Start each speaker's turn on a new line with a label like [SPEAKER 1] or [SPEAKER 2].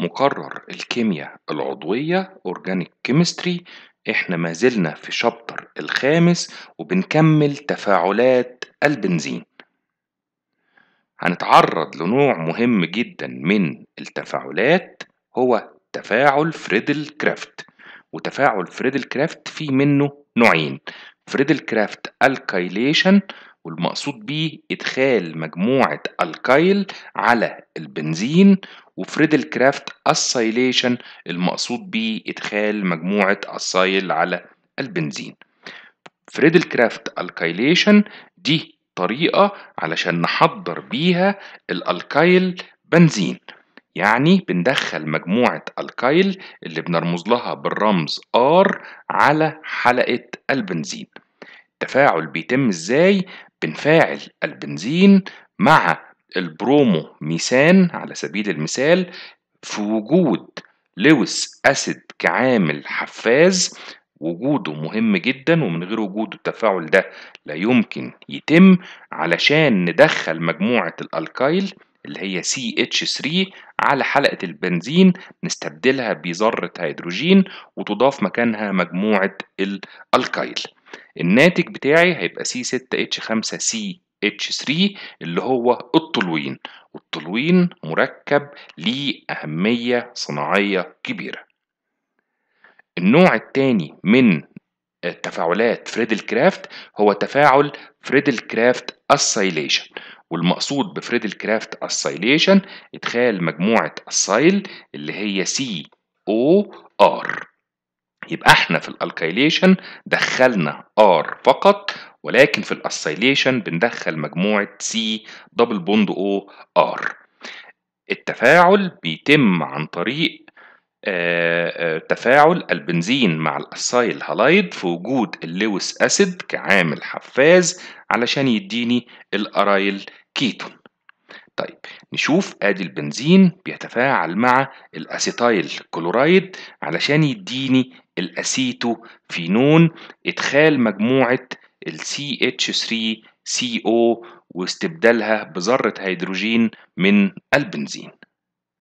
[SPEAKER 1] مقرر الكيمياء العضوية Organic Chemistry احنا ما زلنا في شابتر الخامس وبنكمل تفاعلات البنزين هنتعرض لنوع مهم جدا من التفاعلات هو تفاعل فريدل كرافت وتفاعل فريدل كرافت فيه منه نوعين فريدل كرافت الكايليشن والمقصود بيه إدخال مجموعة الكايل على البنزين وفريدل كرافت السايليشن المقصود بيه إدخال مجموعة السايل على البنزين فريدل كرافت الكايليشن دي طريقة علشان نحضر بيها الألكايل بنزين يعني بندخل مجموعة الكايل اللي بنرمز لها بالرمز R على حلقة البنزين التفاعل بيتم ازاي بنفاعل البنزين مع البرومو ميسان على سبيل المثال في وجود لويس أسيد كعامل حفاز وجوده مهم جدا ومن غير وجوده التفاعل ده لا يمكن يتم علشان ندخل مجموعة الألكايل اللي هي CH3 على حلقة البنزين نستبدلها بذرة هيدروجين وتضاف مكانها مجموعة الألكايل الناتج بتاعي هيبقى C6H5CH3 اللي هو الطلوين والطلوين مركب ليه أهمية صناعية كبيرة النوع الثاني من تفاعلات فريدل كرافت هو تفاعل فريدل كرافت السايليشن والمقصود بفريدل كرافت السايليشن ادخال مجموعة السايل اللي هي سي او ار يبقى احنا في الالكيليشن دخلنا R فقط ولكن في الاسيليشن بندخل مجموعه C دبل بوند O R التفاعل بيتم عن طريق آآ آه، آآ آه، تفاعل البنزين مع الاسايل هالايد في وجود اللويس اسيد كعامل حفاز علشان يديني الارايل كيتون طيب نشوف ادي البنزين بيتفاعل مع الاسيتايل كلورايد علشان يديني الاسيتو فينون ادخال مجموعه ال CH3CO واستبدالها بذره هيدروجين من البنزين